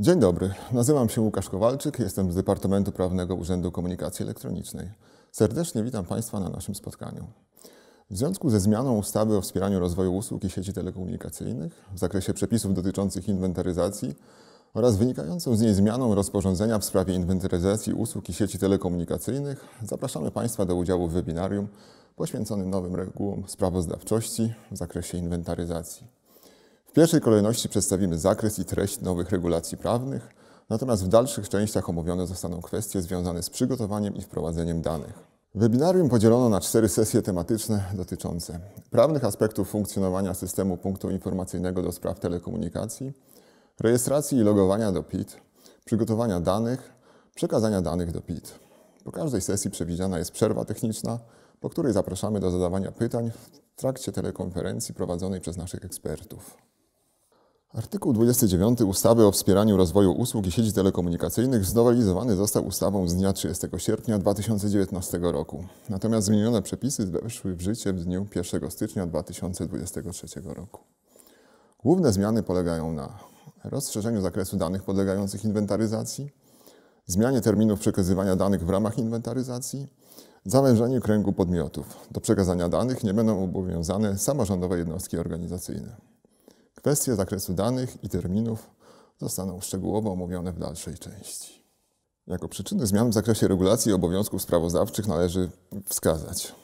Dzień dobry, nazywam się Łukasz Kowalczyk, jestem z Departamentu Prawnego Urzędu Komunikacji Elektronicznej. Serdecznie witam Państwa na naszym spotkaniu. W związku ze zmianą ustawy o wspieraniu rozwoju usług i sieci telekomunikacyjnych w zakresie przepisów dotyczących inwentaryzacji oraz wynikającą z niej zmianą rozporządzenia w sprawie inwentaryzacji usług i sieci telekomunikacyjnych zapraszamy Państwa do udziału w webinarium poświęconym nowym regułom sprawozdawczości w zakresie inwentaryzacji pierwszej kolejności przedstawimy zakres i treść nowych regulacji prawnych, natomiast w dalszych częściach omówione zostaną kwestie związane z przygotowaniem i wprowadzeniem danych. Webinarium podzielono na cztery sesje tematyczne dotyczące prawnych aspektów funkcjonowania systemu punktu informacyjnego do spraw telekomunikacji, rejestracji i logowania do PIT, przygotowania danych, przekazania danych do PIT. Po każdej sesji przewidziana jest przerwa techniczna, po której zapraszamy do zadawania pytań w trakcie telekonferencji prowadzonej przez naszych ekspertów. Artykuł 29 ustawy o wspieraniu rozwoju usług i sieci telekomunikacyjnych znowelizowany został ustawą z dnia 30 sierpnia 2019 roku. Natomiast zmienione przepisy weszły w życie w dniu 1 stycznia 2023 roku. Główne zmiany polegają na rozszerzeniu zakresu danych podlegających inwentaryzacji, zmianie terminów przekazywania danych w ramach inwentaryzacji, zawężeniu kręgu podmiotów. Do przekazania danych nie będą obowiązane samorządowe jednostki organizacyjne. Kwestie zakresu danych i terminów zostaną szczegółowo omówione w dalszej części. Jako przyczyny zmian w zakresie regulacji i obowiązków sprawozdawczych należy wskazać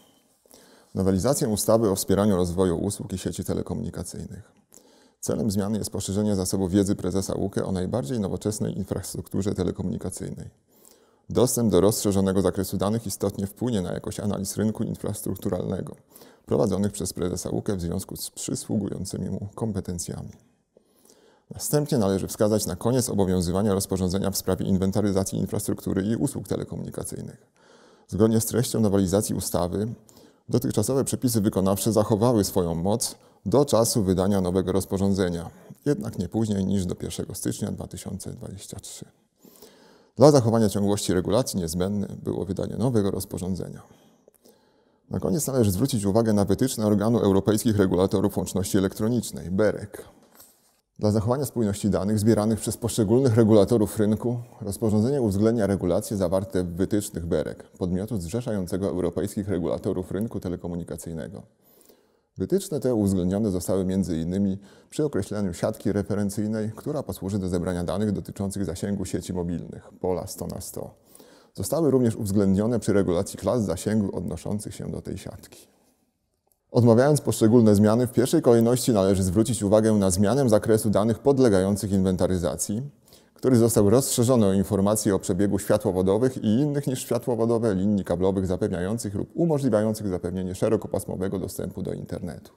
nowelizację ustawy o wspieraniu rozwoju usług i sieci telekomunikacyjnych. Celem zmiany jest poszerzenie zasobów wiedzy prezesa UKE o najbardziej nowoczesnej infrastrukturze telekomunikacyjnej. Dostęp do rozszerzonego zakresu danych istotnie wpłynie na jakość analiz rynku infrastrukturalnego prowadzonych przez prezesa UKE w związku z przysługującymi mu kompetencjami. Następnie należy wskazać na koniec obowiązywania rozporządzenia w sprawie inwentaryzacji infrastruktury i usług telekomunikacyjnych. Zgodnie z treścią nowelizacji ustawy, dotychczasowe przepisy wykonawcze zachowały swoją moc do czasu wydania nowego rozporządzenia, jednak nie później niż do 1 stycznia 2023. Dla zachowania ciągłości regulacji niezbędne było wydanie nowego rozporządzenia. Na koniec należy zwrócić uwagę na wytyczne organu Europejskich Regulatorów Łączności Elektronicznej, BEREC. Dla zachowania spójności danych zbieranych przez poszczególnych regulatorów rynku, rozporządzenie uwzględnia regulacje zawarte w wytycznych BEREC, podmiotu zrzeszającego europejskich regulatorów rynku telekomunikacyjnego. Wytyczne te uwzględnione zostały m.in. przy określeniu siatki referencyjnej, która posłuży do zebrania danych dotyczących zasięgu sieci mobilnych, pola 100 na 100. Zostały również uwzględnione przy regulacji klas zasięgu odnoszących się do tej siatki. Odmawiając poszczególne zmiany, w pierwszej kolejności należy zwrócić uwagę na zmianę zakresu danych podlegających inwentaryzacji, który został rozszerzony o informacje o przebiegu światłowodowych i innych niż światłowodowe linii kablowych zapewniających lub umożliwiających zapewnienie szerokopasmowego dostępu do internetu.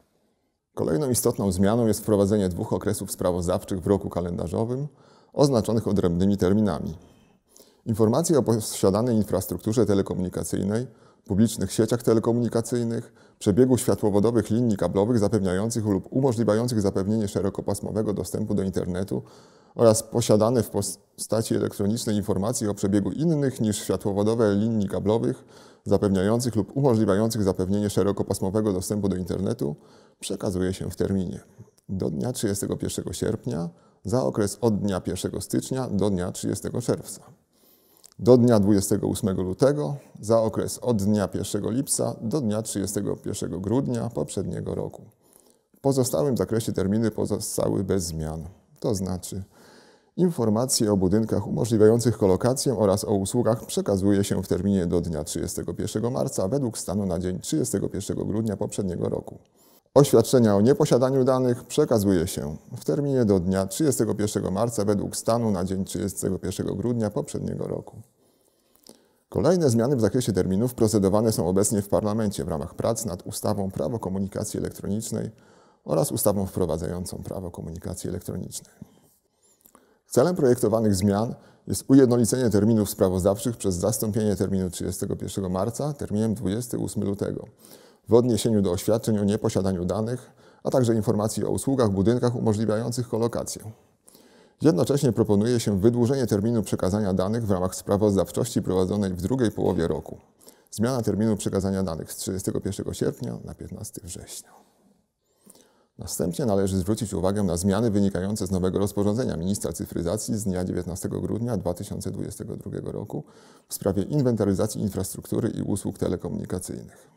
Kolejną istotną zmianą jest wprowadzenie dwóch okresów sprawozdawczych w roku kalendarzowym, oznaczonych odrębnymi terminami. Informacje o posiadanej infrastrukturze telekomunikacyjnej publicznych sieciach telekomunikacyjnych, przebiegu światłowodowych linii kablowych zapewniających lub umożliwiających zapewnienie szerokopasmowego dostępu do internetu oraz posiadane w postaci elektronicznej informacji o przebiegu innych niż światłowodowe linii kablowych zapewniających lub umożliwiających zapewnienie szerokopasmowego dostępu do internetu przekazuje się w terminie do dnia 31 sierpnia za okres od dnia 1 stycznia do dnia 30 czerwca do dnia 28 lutego za okres od dnia 1 lipca do dnia 31 grudnia poprzedniego roku. W pozostałym zakresie terminy pozostały bez zmian, to znaczy informacje o budynkach umożliwiających kolokację oraz o usługach przekazuje się w terminie do dnia 31 marca według stanu na dzień 31 grudnia poprzedniego roku. Oświadczenia o nieposiadaniu danych przekazuje się w terminie do dnia 31 marca według stanu na dzień 31 grudnia poprzedniego roku. Kolejne zmiany w zakresie terminów procedowane są obecnie w parlamencie w ramach prac nad ustawą Prawo Komunikacji Elektronicznej oraz ustawą wprowadzającą Prawo Komunikacji Elektronicznej. Celem projektowanych zmian jest ujednolicenie terminów sprawozdawczych przez zastąpienie terminu 31 marca terminem 28 lutego w odniesieniu do oświadczeń o nieposiadaniu danych, a także informacji o usługach, budynkach umożliwiających kolokację. Jednocześnie proponuje się wydłużenie terminu przekazania danych w ramach sprawozdawczości prowadzonej w drugiej połowie roku. Zmiana terminu przekazania danych z 31 sierpnia na 15 września. Następnie należy zwrócić uwagę na zmiany wynikające z nowego rozporządzenia ministra cyfryzacji z dnia 19 grudnia 2022 roku w sprawie inwentaryzacji infrastruktury i usług telekomunikacyjnych.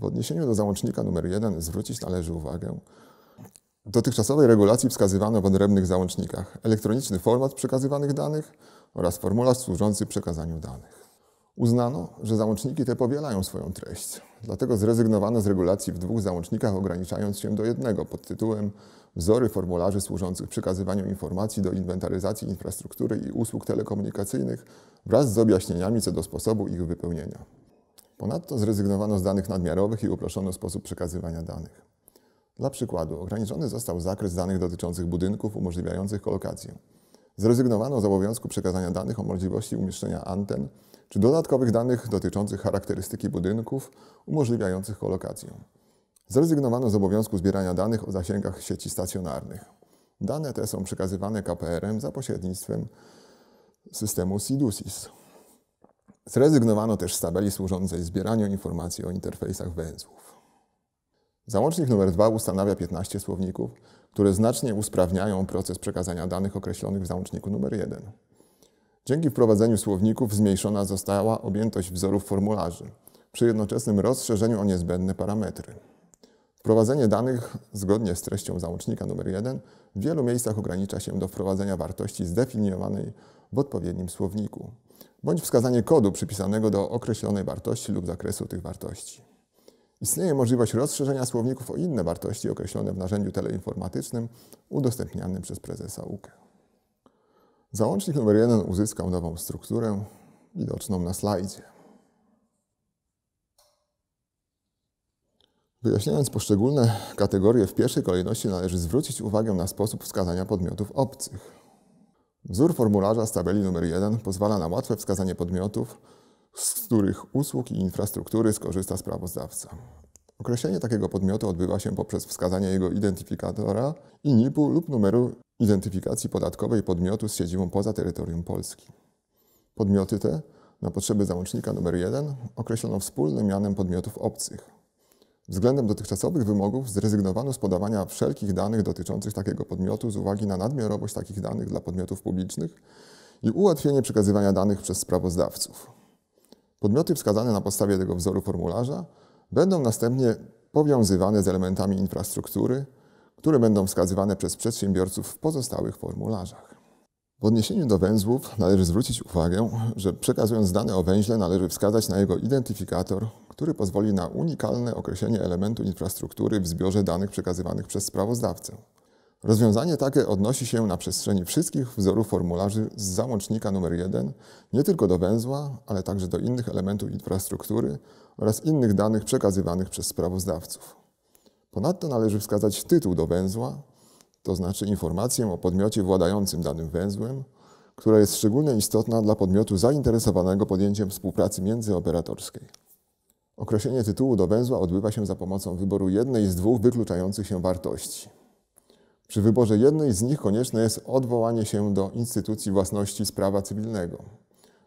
W odniesieniu do załącznika numer 1 zwrócić należy uwagę, dotychczasowej regulacji wskazywano w odrębnych załącznikach elektroniczny format przekazywanych danych oraz formularz służący przekazaniu danych. Uznano, że załączniki te powielają swoją treść, dlatego zrezygnowano z regulacji w dwóch załącznikach, ograniczając się do jednego pod tytułem Wzory formularzy służących przekazywaniu informacji do inwentaryzacji infrastruktury i usług telekomunikacyjnych wraz z objaśnieniami co do sposobu ich wypełnienia. Ponadto zrezygnowano z danych nadmiarowych i uproszono sposób przekazywania danych. Dla przykładu, ograniczony został zakres danych dotyczących budynków umożliwiających kolokację. Zrezygnowano z obowiązku przekazania danych o możliwości umieszczenia anten czy dodatkowych danych dotyczących charakterystyki budynków umożliwiających kolokację. Zrezygnowano z obowiązku zbierania danych o zasięgach sieci stacjonarnych. Dane te są przekazywane KPRM za pośrednictwem systemu SIDUSIS. Zrezygnowano też z tabeli służącej zbieraniu informacji o interfejsach węzłów. Załącznik nr 2 ustanawia 15 słowników, które znacznie usprawniają proces przekazania danych określonych w załączniku nr 1. Dzięki wprowadzeniu słowników zmniejszona została objętość wzorów formularzy, przy jednoczesnym rozszerzeniu o niezbędne parametry. Wprowadzenie danych zgodnie z treścią załącznika nr 1 w wielu miejscach ogranicza się do wprowadzenia wartości zdefiniowanej w odpowiednim słowniku, bądź wskazanie kodu przypisanego do określonej wartości lub zakresu tych wartości. Istnieje możliwość rozszerzenia słowników o inne wartości określone w narzędziu teleinformatycznym udostępnianym przez prezesa UKE. Załącznik numer 1 uzyskał nową strukturę widoczną na slajdzie. Wyjaśniając poszczególne kategorie, w pierwszej kolejności należy zwrócić uwagę na sposób wskazania podmiotów obcych. Wzór formularza z tabeli nr 1 pozwala na łatwe wskazanie podmiotów, z których usług i infrastruktury skorzysta sprawozdawca. Określenie takiego podmiotu odbywa się poprzez wskazanie jego identyfikatora i NIP-u lub numeru identyfikacji podatkowej podmiotu z siedzibą poza terytorium Polski. Podmioty te na potrzeby załącznika nr 1 określono wspólnym mianem podmiotów obcych. Względem dotychczasowych wymogów zrezygnowano z podawania wszelkich danych dotyczących takiego podmiotu z uwagi na nadmiarowość takich danych dla podmiotów publicznych i ułatwienie przekazywania danych przez sprawozdawców. Podmioty wskazane na podstawie tego wzoru formularza będą następnie powiązywane z elementami infrastruktury, które będą wskazywane przez przedsiębiorców w pozostałych formularzach. W odniesieniu do węzłów należy zwrócić uwagę, że przekazując dane o węźle należy wskazać na jego identyfikator który pozwoli na unikalne określenie elementu infrastruktury w zbiorze danych przekazywanych przez sprawozdawcę. Rozwiązanie takie odnosi się na przestrzeni wszystkich wzorów formularzy z załącznika nr 1 nie tylko do węzła, ale także do innych elementów infrastruktury oraz innych danych przekazywanych przez sprawozdawców. Ponadto należy wskazać tytuł do węzła, to znaczy informację o podmiocie władającym danym węzłem, która jest szczególnie istotna dla podmiotu zainteresowanego podjęciem współpracy międzyoperatorskiej. Określenie tytułu do węzła odbywa się za pomocą wyboru jednej z dwóch wykluczających się wartości. Przy wyborze jednej z nich konieczne jest odwołanie się do instytucji własności z prawa cywilnego.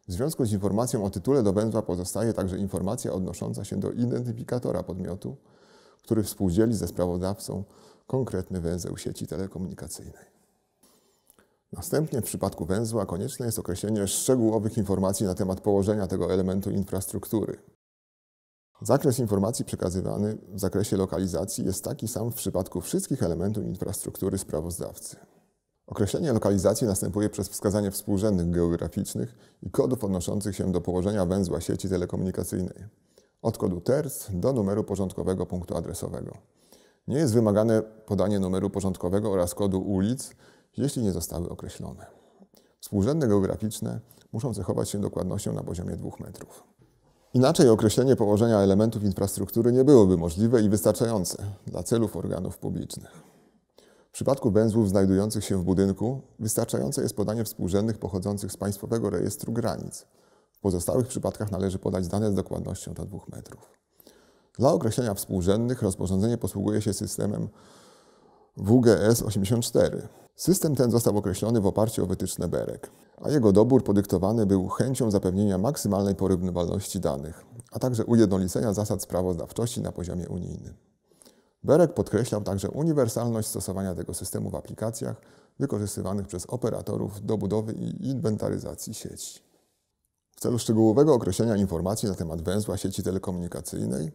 W związku z informacją o tytule do węzła pozostaje także informacja odnosząca się do identyfikatora podmiotu, który współdzieli ze sprawodawcą konkretny węzeł sieci telekomunikacyjnej. Następnie w przypadku węzła konieczne jest określenie szczegółowych informacji na temat położenia tego elementu infrastruktury, Zakres informacji przekazywany w zakresie lokalizacji jest taki sam w przypadku wszystkich elementów infrastruktury sprawozdawcy. Określenie lokalizacji następuje przez wskazanie współrzędnych geograficznych i kodów odnoszących się do położenia węzła sieci telekomunikacyjnej, od kodu TERS do numeru porządkowego punktu adresowego. Nie jest wymagane podanie numeru porządkowego oraz kodu ulic, jeśli nie zostały określone. Współrzędne geograficzne muszą cechować się dokładnością na poziomie 2 metrów. Inaczej określenie położenia elementów infrastruktury nie byłoby możliwe i wystarczające dla celów organów publicznych. W przypadku węzłów znajdujących się w budynku wystarczające jest podanie współrzędnych pochodzących z Państwowego Rejestru Granic. W pozostałych przypadkach należy podać dane z dokładnością do 2 metrów. Dla określenia współrzędnych rozporządzenie posługuje się systemem WGS 84. System ten został określony w oparciu o wytyczne BEREK, a jego dobór podyktowany był chęcią zapewnienia maksymalnej porównywalności danych, a także ujednolicenia zasad sprawozdawczości na poziomie unijnym. BEREK podkreślał także uniwersalność stosowania tego systemu w aplikacjach wykorzystywanych przez operatorów do budowy i inwentaryzacji sieci. W celu szczegółowego określenia informacji na temat węzła sieci telekomunikacyjnej,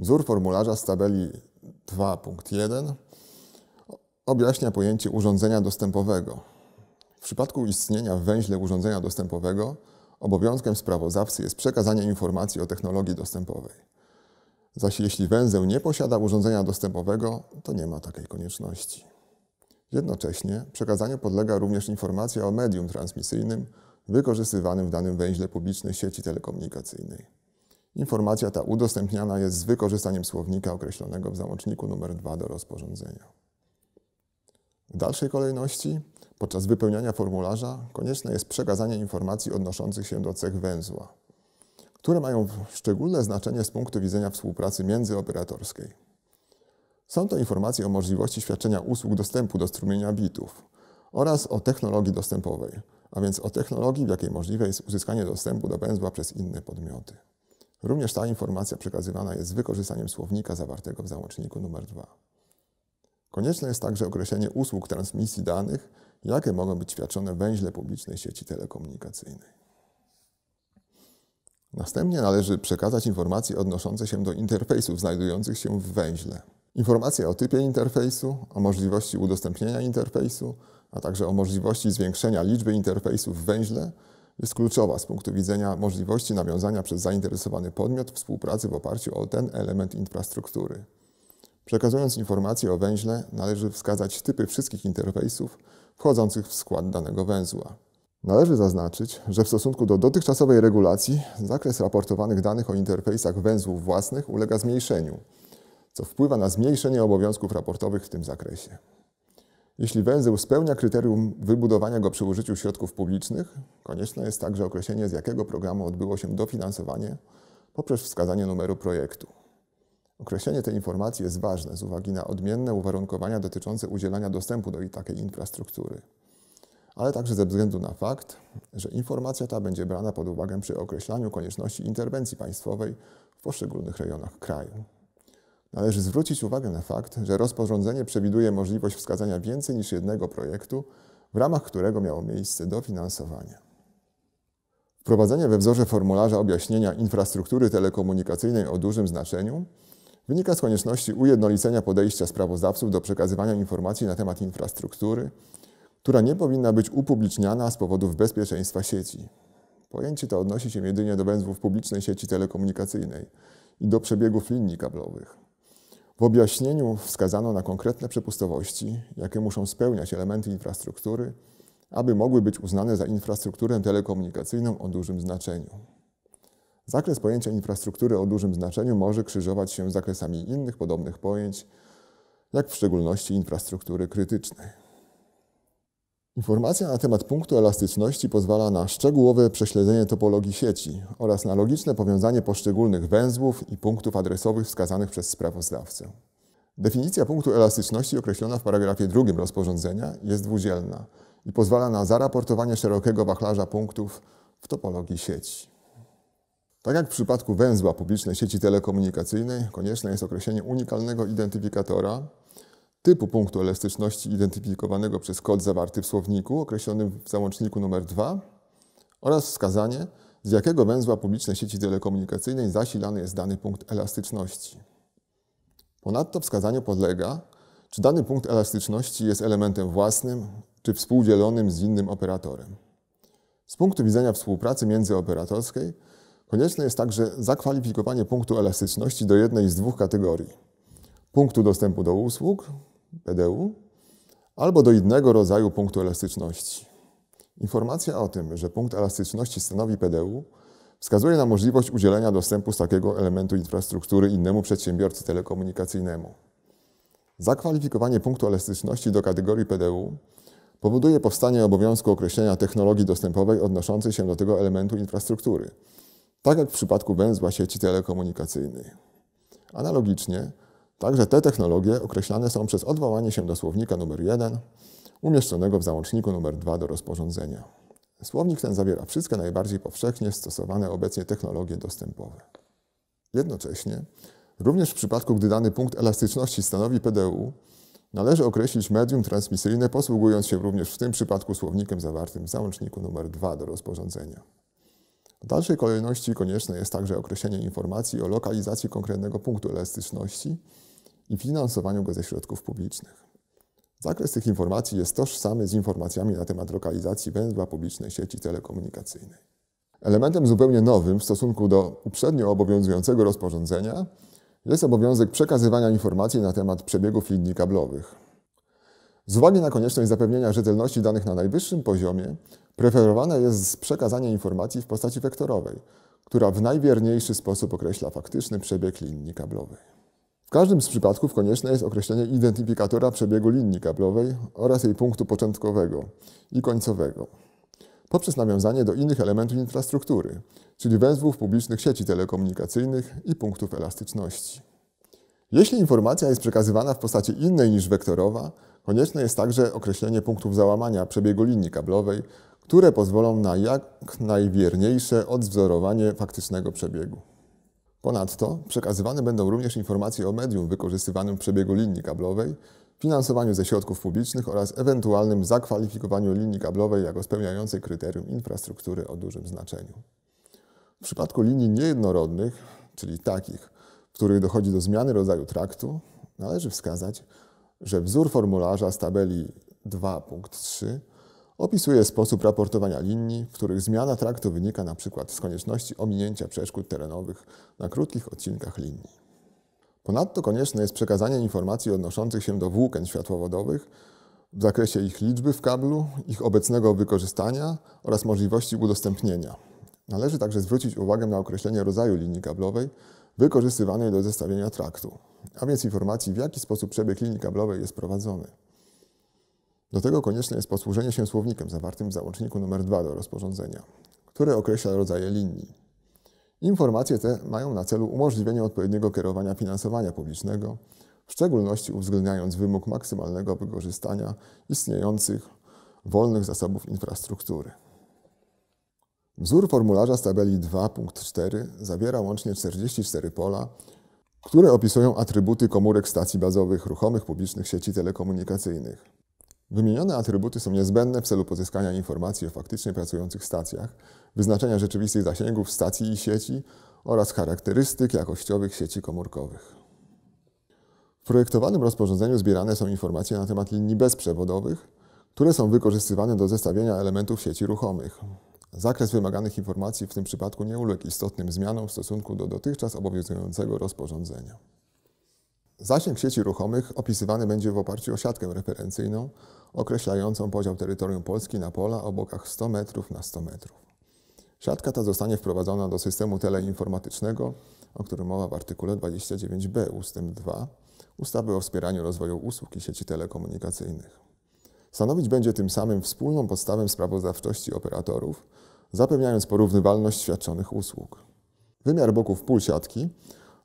wzór formularza z tabeli 2.1 objaśnia pojęcie urządzenia dostępowego. W przypadku istnienia w węźle urządzenia dostępowego obowiązkiem sprawozdawcy jest przekazanie informacji o technologii dostępowej. Zaś jeśli węzeł nie posiada urządzenia dostępowego, to nie ma takiej konieczności. Jednocześnie przekazaniu podlega również informacja o medium transmisyjnym wykorzystywanym w danym węźle publicznej sieci telekomunikacyjnej. Informacja ta udostępniana jest z wykorzystaniem słownika określonego w załączniku nr 2 do rozporządzenia. W dalszej kolejności, podczas wypełniania formularza, konieczne jest przekazanie informacji odnoszących się do cech węzła, które mają szczególne znaczenie z punktu widzenia współpracy międzyoperatorskiej. Są to informacje o możliwości świadczenia usług dostępu do strumienia bitów oraz o technologii dostępowej, a więc o technologii, w jakiej możliwe jest uzyskanie dostępu do węzła przez inne podmioty. Również ta informacja przekazywana jest z wykorzystaniem słownika zawartego w załączniku nr 2. Konieczne jest także określenie usług transmisji danych, jakie mogą być świadczone w węźle publicznej sieci telekomunikacyjnej. Następnie należy przekazać informacje odnoszące się do interfejsów znajdujących się w węźle. Informacje o typie interfejsu, o możliwości udostępnienia interfejsu, a także o możliwości zwiększenia liczby interfejsów w węźle jest kluczowa z punktu widzenia możliwości nawiązania przez zainteresowany podmiot współpracy w oparciu o ten element infrastruktury. Przekazując informacje o węźle, należy wskazać typy wszystkich interfejsów wchodzących w skład danego węzła. Należy zaznaczyć, że w stosunku do dotychczasowej regulacji zakres raportowanych danych o interfejsach węzłów własnych ulega zmniejszeniu, co wpływa na zmniejszenie obowiązków raportowych w tym zakresie. Jeśli węzeł spełnia kryterium wybudowania go przy użyciu środków publicznych, konieczne jest także określenie, z jakiego programu odbyło się dofinansowanie poprzez wskazanie numeru projektu. Określenie tej informacji jest ważne z uwagi na odmienne uwarunkowania dotyczące udzielania dostępu do takiej infrastruktury, ale także ze względu na fakt, że informacja ta będzie brana pod uwagę przy określaniu konieczności interwencji państwowej w poszczególnych rejonach kraju. Należy zwrócić uwagę na fakt, że rozporządzenie przewiduje możliwość wskazania więcej niż jednego projektu, w ramach którego miało miejsce dofinansowanie. Wprowadzenie we wzorze formularza objaśnienia infrastruktury telekomunikacyjnej o dużym znaczeniu Wynika z konieczności ujednolicenia podejścia sprawozdawców do przekazywania informacji na temat infrastruktury, która nie powinna być upubliczniana z powodów bezpieczeństwa sieci. Pojęcie to odnosi się jedynie do węzłów publicznej sieci telekomunikacyjnej i do przebiegów linii kablowych. W objaśnieniu wskazano na konkretne przepustowości, jakie muszą spełniać elementy infrastruktury, aby mogły być uznane za infrastrukturę telekomunikacyjną o dużym znaczeniu. Zakres pojęcia infrastruktury o dużym znaczeniu może krzyżować się z zakresami innych podobnych pojęć, jak w szczególności infrastruktury krytycznej. Informacja na temat punktu elastyczności pozwala na szczegółowe prześledzenie topologii sieci oraz na logiczne powiązanie poszczególnych węzłów i punktów adresowych wskazanych przez sprawozdawcę. Definicja punktu elastyczności określona w paragrafie drugim rozporządzenia jest dwudzielna i pozwala na zaraportowanie szerokiego wachlarza punktów w topologii sieci. Tak jak w przypadku węzła publicznej sieci telekomunikacyjnej, konieczne jest określenie unikalnego identyfikatora, typu punktu elastyczności identyfikowanego przez kod zawarty w słowniku określonym w załączniku nr 2 oraz wskazanie, z jakiego węzła publicznej sieci telekomunikacyjnej zasilany jest dany punkt elastyczności. Ponadto wskazaniu podlega, czy dany punkt elastyczności jest elementem własnym, czy współdzielonym z innym operatorem. Z punktu widzenia współpracy międzyoperatorskiej Konieczne jest także zakwalifikowanie punktu elastyczności do jednej z dwóch kategorii. Punktu dostępu do usług, PDU, albo do innego rodzaju punktu elastyczności. Informacja o tym, że punkt elastyczności stanowi PDU, wskazuje na możliwość udzielenia dostępu z takiego elementu infrastruktury innemu przedsiębiorcy telekomunikacyjnemu. Zakwalifikowanie punktu elastyczności do kategorii PDU powoduje powstanie obowiązku określenia technologii dostępowej odnoszącej się do tego elementu infrastruktury – tak jak w przypadku węzła sieci telekomunikacyjnej. Analogicznie, także te technologie określane są przez odwołanie się do słownika numer 1 umieszczonego w załączniku numer 2 do rozporządzenia. Słownik ten zawiera wszystkie najbardziej powszechnie stosowane obecnie technologie dostępowe. Jednocześnie, również w przypadku, gdy dany punkt elastyczności stanowi PDU, należy określić medium transmisyjne, posługując się również w tym przypadku słownikiem zawartym w załączniku numer 2 do rozporządzenia. W dalszej kolejności konieczne jest także określenie informacji o lokalizacji konkretnego punktu elastyczności i finansowaniu go ze środków publicznych. Zakres tych informacji jest tożsamy z informacjami na temat lokalizacji węzła publicznej sieci telekomunikacyjnej. Elementem zupełnie nowym w stosunku do uprzednio obowiązującego rozporządzenia jest obowiązek przekazywania informacji na temat przebiegów linii kablowych, z uwagi na konieczność zapewnienia rzetelności danych na najwyższym poziomie, preferowane jest przekazanie informacji w postaci wektorowej, która w najwierniejszy sposób określa faktyczny przebieg linii kablowej. W każdym z przypadków konieczne jest określenie identyfikatora przebiegu linii kablowej oraz jej punktu początkowego i końcowego poprzez nawiązanie do innych elementów infrastruktury, czyli węzłów publicznych sieci telekomunikacyjnych i punktów elastyczności. Jeśli informacja jest przekazywana w postaci innej niż wektorowa, Konieczne jest także określenie punktów załamania przebiegu linii kablowej, które pozwolą na jak najwierniejsze odwzorowanie faktycznego przebiegu. Ponadto przekazywane będą również informacje o medium wykorzystywanym w przebiegu linii kablowej, finansowaniu ze środków publicznych oraz ewentualnym zakwalifikowaniu linii kablowej jako spełniającej kryterium infrastruktury o dużym znaczeniu. W przypadku linii niejednorodnych, czyli takich, w których dochodzi do zmiany rodzaju traktu, należy wskazać, że wzór formularza z tabeli 2.3 opisuje sposób raportowania linii, w których zmiana traktu wynika np. z konieczności ominięcia przeszkód terenowych na krótkich odcinkach linii. Ponadto konieczne jest przekazanie informacji odnoszących się do włókien światłowodowych w zakresie ich liczby w kablu, ich obecnego wykorzystania oraz możliwości udostępnienia. Należy także zwrócić uwagę na określenie rodzaju linii kablowej wykorzystywanej do zestawienia traktu, a więc informacji, w jaki sposób przebieg linii kablowej jest prowadzony. Do tego konieczne jest posłużenie się słownikiem zawartym w załączniku nr 2 do rozporządzenia, który określa rodzaje linii. Informacje te mają na celu umożliwienie odpowiedniego kierowania finansowania publicznego, w szczególności uwzględniając wymóg maksymalnego wykorzystania istniejących wolnych zasobów infrastruktury. Wzór formularza z tabeli 2.4 zawiera łącznie 44 pola, które opisują atrybuty komórek stacji bazowych ruchomych publicznych sieci telekomunikacyjnych. Wymienione atrybuty są niezbędne w celu pozyskania informacji o faktycznie pracujących stacjach, wyznaczenia rzeczywistych zasięgów stacji i sieci oraz charakterystyk jakościowych sieci komórkowych. W projektowanym rozporządzeniu zbierane są informacje na temat linii bezprzewodowych, które są wykorzystywane do zestawienia elementów sieci ruchomych. Zakres wymaganych informacji w tym przypadku nie uległ istotnym zmianom w stosunku do dotychczas obowiązującego rozporządzenia. Zasięg sieci ruchomych opisywany będzie w oparciu o siatkę referencyjną określającą podział terytorium Polski na pola o bokach 100 metrów na 100 metrów. Siatka ta zostanie wprowadzona do systemu teleinformatycznego, o którym mowa w artykule 29b ust. 2 ustawy o wspieraniu rozwoju usług i sieci telekomunikacyjnych. Stanowić będzie tym samym wspólną podstawę sprawozdawczości operatorów, zapewniając porównywalność świadczonych usług. Wymiar boków pól siatki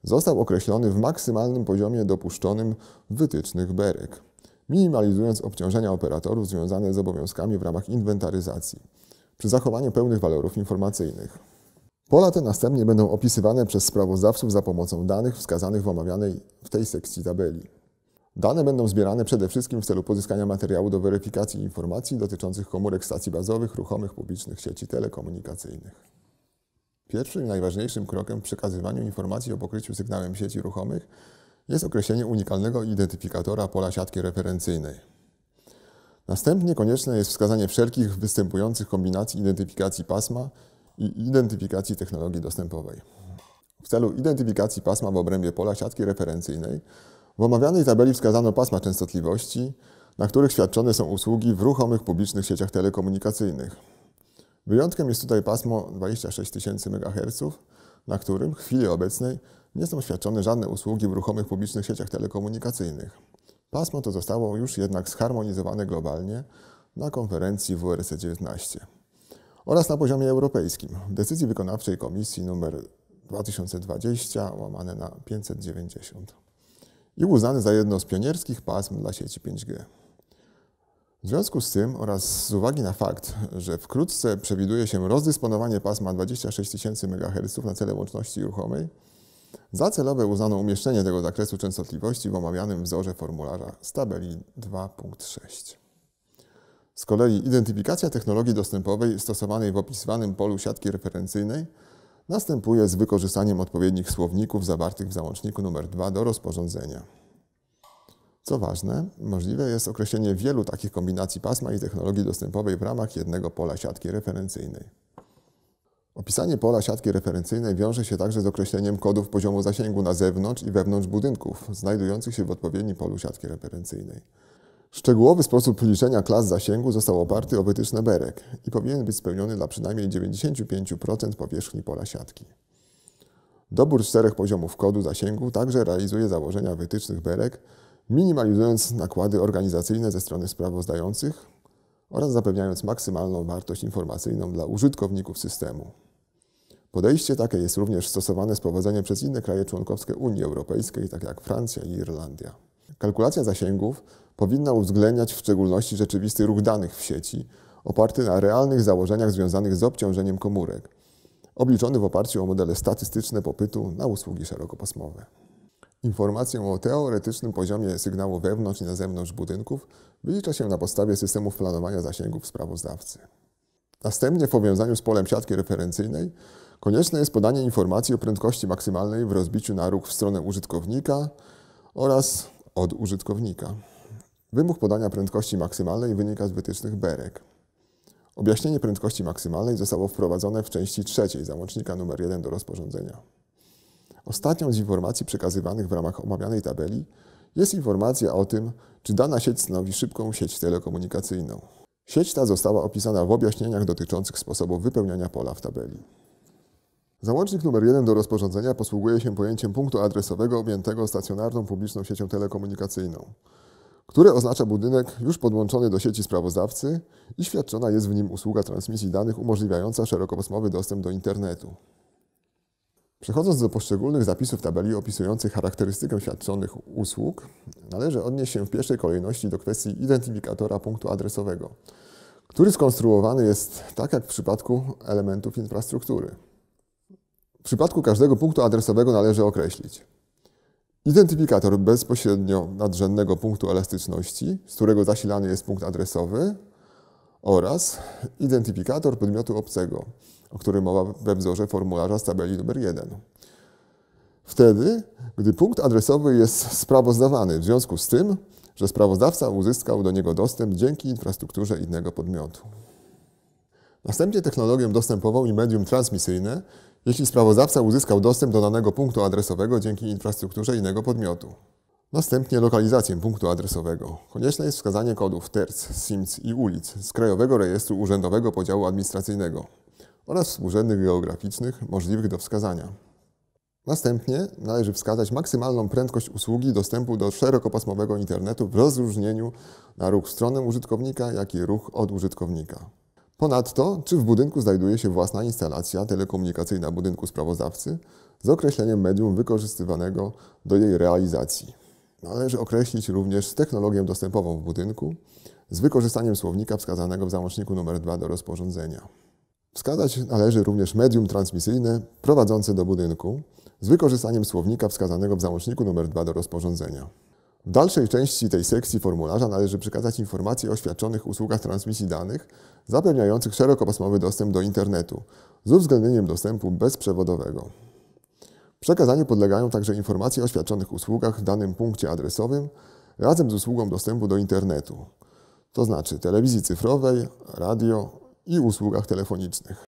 został określony w maksymalnym poziomie dopuszczonym w wytycznych BEREK, minimalizując obciążenia operatorów związane z obowiązkami w ramach inwentaryzacji, przy zachowaniu pełnych walorów informacyjnych. Pola te następnie będą opisywane przez sprawozdawców za pomocą danych wskazanych w omawianej w tej sekcji tabeli. Dane będą zbierane przede wszystkim w celu pozyskania materiału do weryfikacji informacji dotyczących komórek stacji bazowych ruchomych publicznych sieci telekomunikacyjnych. Pierwszym i najważniejszym krokiem w przekazywaniu informacji o pokryciu sygnałem sieci ruchomych jest określenie unikalnego identyfikatora pola siatki referencyjnej. Następnie konieczne jest wskazanie wszelkich występujących kombinacji identyfikacji pasma i identyfikacji technologii dostępowej. W celu identyfikacji pasma w obrębie pola siatki referencyjnej w omawianej tabeli wskazano pasma częstotliwości, na których świadczone są usługi w ruchomych publicznych sieciach telekomunikacyjnych. Wyjątkiem jest tutaj pasmo 26 000 MHz, na którym w chwili obecnej nie są świadczone żadne usługi w ruchomych publicznych sieciach telekomunikacyjnych. Pasmo to zostało już jednak zharmonizowane globalnie na konferencji WRC 19 oraz na poziomie europejskim w decyzji wykonawczej Komisji nr 2020 łamane na 590 i uznany za jedno z pionierskich pasm dla sieci 5G. W związku z tym oraz z uwagi na fakt, że wkrótce przewiduje się rozdysponowanie pasma 26 000 MHz na cele łączności ruchomej, za celowe uznano umieszczenie tego zakresu częstotliwości w omawianym wzorze formularza z tabeli 2.6. Z kolei identyfikacja technologii dostępowej stosowanej w opisywanym polu siatki referencyjnej następuje z wykorzystaniem odpowiednich słowników zawartych w załączniku nr 2 do rozporządzenia. Co ważne, możliwe jest określenie wielu takich kombinacji pasma i technologii dostępowej w ramach jednego pola siatki referencyjnej. Opisanie pola siatki referencyjnej wiąże się także z określeniem kodów poziomu zasięgu na zewnątrz i wewnątrz budynków, znajdujących się w odpowiednim polu siatki referencyjnej. Szczegółowy sposób liczenia klas zasięgu został oparty o wytyczne berek i powinien być spełniony dla przynajmniej 95% powierzchni pola siatki. Dobór czterech poziomów kodu zasięgu także realizuje założenia wytycznych berek, minimalizując nakłady organizacyjne ze strony sprawozdających oraz zapewniając maksymalną wartość informacyjną dla użytkowników systemu. Podejście takie jest również stosowane z powodzeniem przez inne kraje członkowskie Unii Europejskiej, tak jak Francja i Irlandia. Kalkulacja zasięgów powinna uwzględniać w szczególności rzeczywisty ruch danych w sieci, oparty na realnych założeniach związanych z obciążeniem komórek, obliczony w oparciu o modele statystyczne popytu na usługi szerokopasmowe. Informację o teoretycznym poziomie sygnału wewnątrz i na zewnątrz budynków wylicza się na podstawie systemów planowania zasięgów sprawozdawcy. Następnie w powiązaniu z polem siatki referencyjnej konieczne jest podanie informacji o prędkości maksymalnej w rozbiciu na ruch w stronę użytkownika oraz od użytkownika. Wymóg podania prędkości maksymalnej wynika z wytycznych BEREK. Objaśnienie prędkości maksymalnej zostało wprowadzone w części trzeciej załącznika nr 1 do rozporządzenia. Ostatnią z informacji przekazywanych w ramach omawianej tabeli jest informacja o tym, czy dana sieć stanowi szybką sieć telekomunikacyjną. Sieć ta została opisana w objaśnieniach dotyczących sposobu wypełniania pola w tabeli. Załącznik nr 1 do rozporządzenia posługuje się pojęciem punktu adresowego objętego stacjonarną publiczną siecią telekomunikacyjną, które oznacza budynek już podłączony do sieci sprawozdawcy i świadczona jest w nim usługa transmisji danych umożliwiająca szerokopasmowy dostęp do internetu. Przechodząc do poszczególnych zapisów tabeli opisujących charakterystykę świadczonych usług, należy odnieść się w pierwszej kolejności do kwestii identyfikatora punktu adresowego, który skonstruowany jest tak jak w przypadku elementów infrastruktury przypadku każdego punktu adresowego należy określić identyfikator bezpośrednio nadrzędnego punktu elastyczności, z którego zasilany jest punkt adresowy oraz identyfikator podmiotu obcego, o którym mowa we wzorze formularza z tabeli numer 1. Wtedy, gdy punkt adresowy jest sprawozdawany w związku z tym, że sprawozdawca uzyskał do niego dostęp dzięki infrastrukturze innego podmiotu. Następnie technologią dostępową i medium transmisyjne, jeśli sprawozdawca uzyskał dostęp do danego punktu adresowego dzięki infrastrukturze innego podmiotu. Następnie lokalizację punktu adresowego. Konieczne jest wskazanie kodów terc, SIMC i ulic z Krajowego Rejestru Urzędowego Podziału Administracyjnego oraz współrzędnych geograficznych możliwych do wskazania. Następnie należy wskazać maksymalną prędkość usługi dostępu do szerokopasmowego internetu w rozróżnieniu na ruch w stronę użytkownika, jak i ruch od użytkownika. Ponadto, czy w budynku znajduje się własna instalacja telekomunikacyjna budynku sprawozdawcy z określeniem medium wykorzystywanego do jej realizacji. Należy określić również technologię dostępową w budynku z wykorzystaniem słownika wskazanego w załączniku nr 2 do rozporządzenia. Wskazać należy również medium transmisyjne prowadzące do budynku z wykorzystaniem słownika wskazanego w załączniku nr 2 do rozporządzenia. W dalszej części tej sekcji formularza należy przekazać informacje o świadczonych usługach transmisji danych zapewniających szerokopasmowy dostęp do internetu z uwzględnieniem dostępu bezprzewodowego. Przekazaniu podlegają także informacje o świadczonych usługach w danym punkcie adresowym razem z usługą dostępu do internetu, to znaczy telewizji cyfrowej, radio i usługach telefonicznych.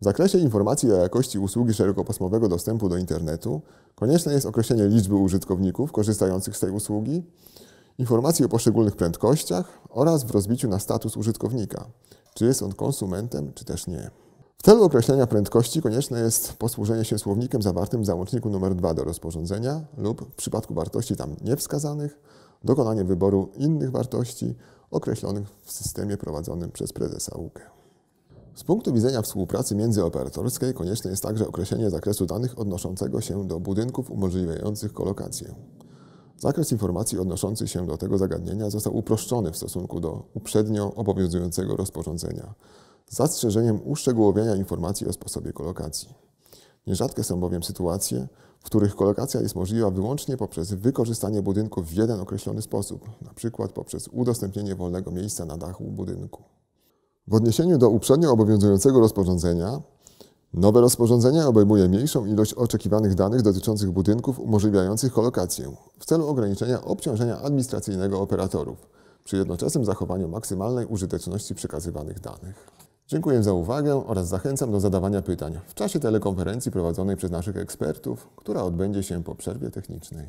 W zakresie informacji o jakości usługi szerokopasmowego dostępu do internetu konieczne jest określenie liczby użytkowników korzystających z tej usługi, informacji o poszczególnych prędkościach oraz w rozbiciu na status użytkownika, czy jest on konsumentem, czy też nie. W celu określenia prędkości konieczne jest posłużenie się słownikiem zawartym w załączniku nr 2 do rozporządzenia lub w przypadku wartości tam niewskazanych dokonanie wyboru innych wartości określonych w systemie prowadzonym przez prezesa UKE. Z punktu widzenia współpracy międzyoperatorskiej konieczne jest także określenie zakresu danych odnoszącego się do budynków umożliwiających kolokację. Zakres informacji odnoszących się do tego zagadnienia został uproszczony w stosunku do uprzednio obowiązującego rozporządzenia, z zastrzeżeniem uszczegółowienia informacji o sposobie kolokacji. Nierzadkie są bowiem sytuacje, w których kolokacja jest możliwa wyłącznie poprzez wykorzystanie budynku w jeden określony sposób, np. poprzez udostępnienie wolnego miejsca na dachu budynku. W odniesieniu do uprzednio obowiązującego rozporządzenia, nowe rozporządzenie obejmuje mniejszą ilość oczekiwanych danych dotyczących budynków umożliwiających kolokację w celu ograniczenia obciążenia administracyjnego operatorów przy jednoczesnym zachowaniu maksymalnej użyteczności przekazywanych danych. Dziękuję za uwagę oraz zachęcam do zadawania pytań w czasie telekonferencji prowadzonej przez naszych ekspertów, która odbędzie się po przerwie technicznej.